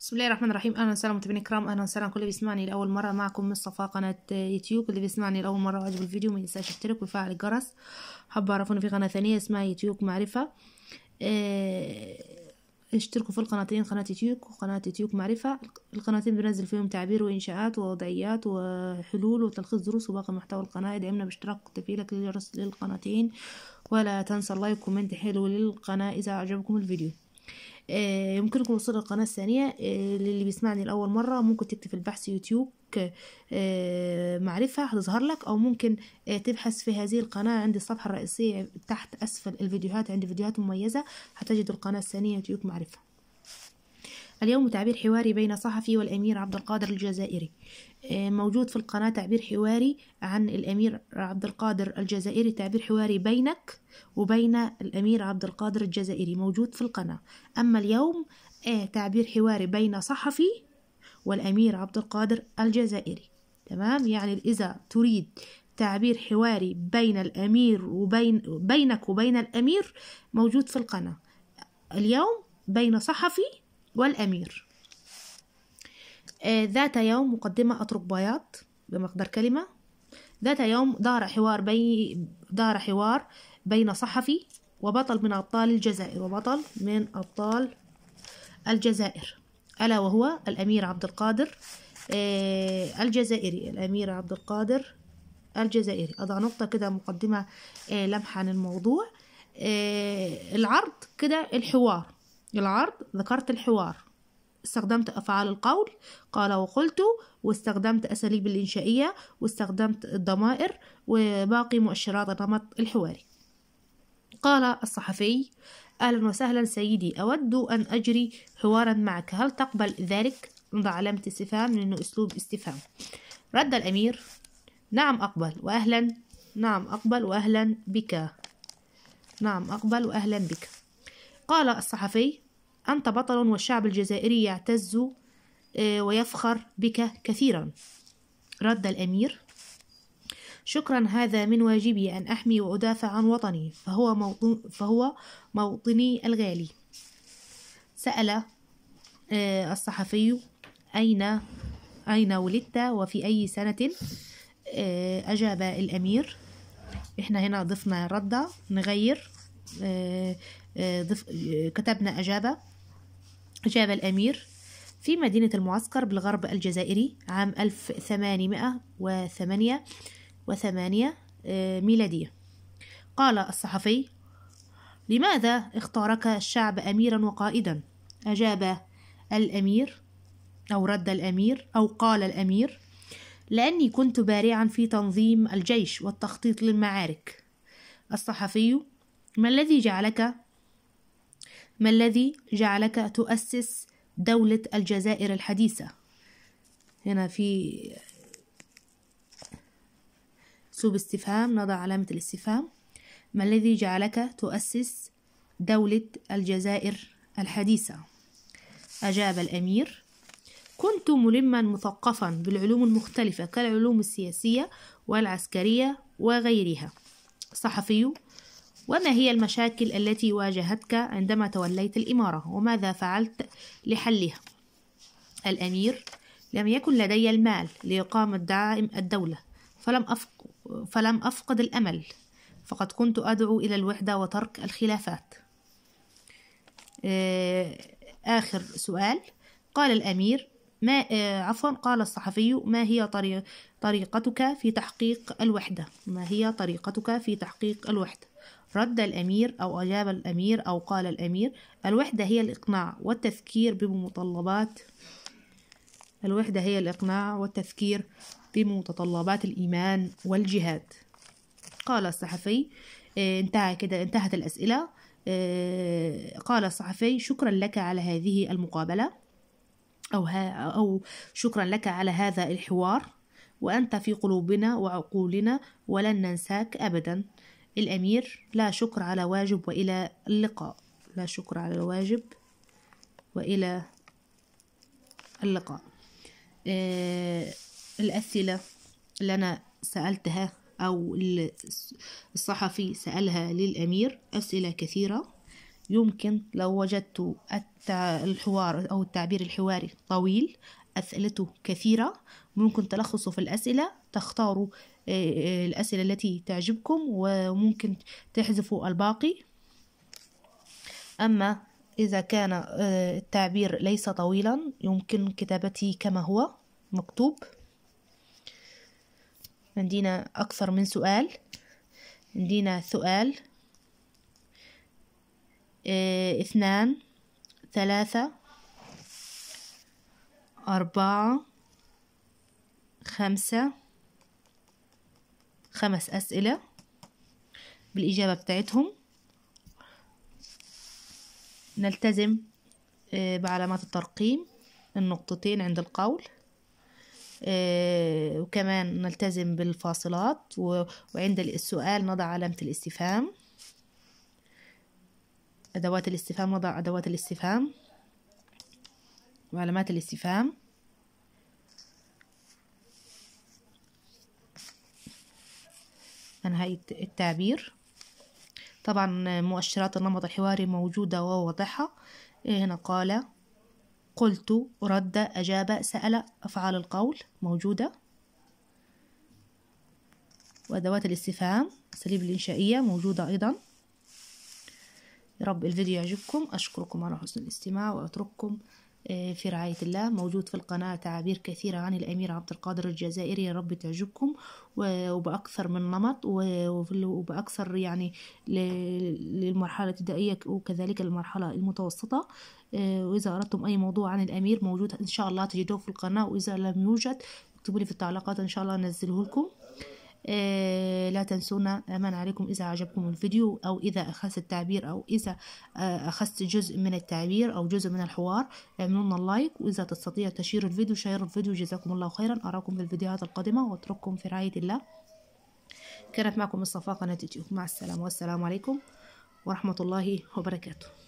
بسم الله الرحمن الرحيم اهلا وسهلا متابعينا الكرام اهلا وسهلا كل اللي بيسمعني لاول مره معكم مصطفى قناه يوتيوب اللي بيسمعني لاول مره وعجبه الفيديو ما ينساش يشترك ويفعل الجرس حابه اعرفوني في قناه ثانيه اسمها يوتيوب معرفه آه، اشتركوا في القناتين قناه يوتيوب وقناه يوتيوب معرفه القناتين بنزل فيهم تعبير وانشاءات ووضعيات وحلول وتلخيص دروس وباقي محتوى القناه ادعمنا باشتراك وتفعيلك للجرس للقناتين ولا تنسى اللايك وكومنت حلو للقناه اذا عجبكم الفيديو آه، يمكنكم وصول القناة الثانية آه، للي بيسمعني لأول مرة ممكن تكتب البحث يوتيوب آه، معرفة هتظهر لك أو ممكن تبحث في هذه القناة عند الصفحة الرئيسية تحت أسفل الفيديوهات عند فيديوهات مميزة هتجد القناة الثانية يوتيوب معرفة اليوم تعبير حواري بين صحفي والأمير عبد القادر الجزائري آه، موجود في القناة تعبير حواري عن الأمير عبد القادر الجزائري تعبير حواري بينك وبين الأمير عبد القادر الجزائري موجود في القناة أما اليوم آه، تعبير حواري بين صحفي والأمير عبد القادر الجزائري تمام يعني إذا تريد تعبير حواري بين الأمير وبين بينك وبين الأمير موجود في القناة اليوم بين صحفي والأمير آه، ذات يوم مقدمة بياض بمقدار كلمة ذات يوم دار حوار بين دار حوار بين صحفي وبطل من أبطال الجزائر وبطل من أبطال الجزائر ألا وهو الأمير عبد القادر آه، الجزائري الأمير عبد القادر الجزائري أضع نقطة كده مقدمة آه، لمحة عن الموضوع العرض كده الحوار العرض ذكرت الحوار استخدمت أفعال القول قال وقلت واستخدمت أساليب الإنشائية واستخدمت الضمائر وباقي مؤشرات النمط الحواري قال الصحفي أهلا وسهلا سيدي أود أن أجري حوارا معك هل تقبل ذلك؟ نضع علامة استفهام لأنه أسلوب استفهام رد الأمير نعم أقبل وأهلا نعم أقبل وأهلا بك نعم أقبل وأهلا بك قال الصحفي أنت بطل والشعب الجزائري يعتز آه، ويفخر بك كثيرا رد الأمير شكرا هذا من واجبي أن أحمي وأدافع عن وطني فهو, موطن فهو موطني الغالي سأل آه، الصحفي أين أين ولدت وفي أي سنة آه، أجاب الأمير إحنا هنا ضفنا ردة نغير ضف كتبنا أجابة جاب الأمير في مدينة المعسكر بالغرب الجزائري عام 1808 آه، ميلادية قال الصحفي لماذا اختارك الشعب أميرا وقائدا؟ أجاب الأمير أو رد الأمير أو قال الأمير لأني كنت بارعا في تنظيم الجيش والتخطيط للمعارك الصحفي ما الذي جعلك ما الذي جعلك تؤسس دولة الجزائر الحديثة هنا في سوب استفهام نضع علامة الاستفهام ما الذي جعلك تؤسس دولة الجزائر الحديثة أجاب الأمير كنت ملما مثقفا بالعلوم المختلفة كالعلوم السياسية والعسكرية وغيرها صحفي وما هي المشاكل التي واجهتك عندما توليت الإمارة وماذا فعلت لحلها الأمير لم يكن لدي المال لإقامة دعائم الدولة فلم, أفق فلم أفقد الأمل فقد كنت أدعو إلى الوحدة وترك الخلافات آه، آخر سؤال قال الأمير ما آه، عفوا قال الصحفي ما هي طريقتك في تحقيق الوحدة ما هي طريقتك في تحقيق الوحدة رد الأمير أو أجاب الأمير أو قال الأمير الوحدة هي الإقناع والتذكير بمتطلبات الوحدة هي الإقناع والتذكير بمتطلبات الإيمان والجهاد قال الصحفي آه، انتهى كده انتهت الأسئلة آه، قال الصحفي شكرا لك على هذه المقابلة أو, ها أو شكرا لك على هذا الحوار وأنت في قلوبنا وعقولنا ولن ننساك أبدا الأمير لا شكر على واجب وإلى اللقاء لا شكر على الواجب وإلى اللقاء آه الأسئلة اللي أنا سألتها أو الصحفي سألها للأمير أسئلة كثيرة يمكن لو وجدت الحوار أو التعبير الحواري طويل أسئلته كثيرة ممكن تلخصه في الأسئلة تختاروا آه، آه، الأسئلة التي تعجبكم وممكن تحذفوا الباقي أما إذا كان آه، التعبير ليس طويلا يمكن كتابته كما هو مكتوب عندنا أكثر من سؤال عندنا سؤال اثنان ثلاثة أربعة خمسة خمس أسئلة بالإجابة بتاعتهم نلتزم آه، بعلامات الترقيم النقطتين عند القول آه، وكمان نلتزم بالفاصلات وعند السؤال نضع علامة الاستفهام أدوات الاستفهام نضع أدوات الاستفهام وعلامات الاستفهام هاي التعبير طبعا مؤشرات النمط الحواري موجودة وواضحة إيه هنا قال قلت رد أجاب سأل أفعال القول موجودة وأدوات الاستفهام أساليب الإنشائية موجودة أيضا رب الفيديو يعجبكم أشكركم على حسن الاستماع وأترككم آه، في رعاية الله موجود في القناة تعابير كثيرة عن الأمير عبد القادر الجزائري يا رب تعجبكم وبأكثر من نمط وبأكثر يعني للمرحلة الابتدائية وكذلك المرحلة المتوسطة آه، وإذا أردتم أي موضوع عن الأمير موجود إن شاء الله تجدوه في القناة وإذا لم يوجد اكتبوا لي في التعليقات إن شاء الله أنزله لكم آه، لا تنسونا أمان عليكم إذا عجبكم الفيديو أو إذا أخذت التعبير أو إذا آه، أخذت جزء من التعبير أو جزء من الحوار اعملوا لنا لايك وإذا تستطيع تشير الفيديو شير الفيديو جزاكم الله خيرا أراكم في الفيديوهات القادمة وأترككم في رعاية الله كانت معكم الصفاء قناة يوتيوب مع السلامة والسلام عليكم ورحمة الله وبركاته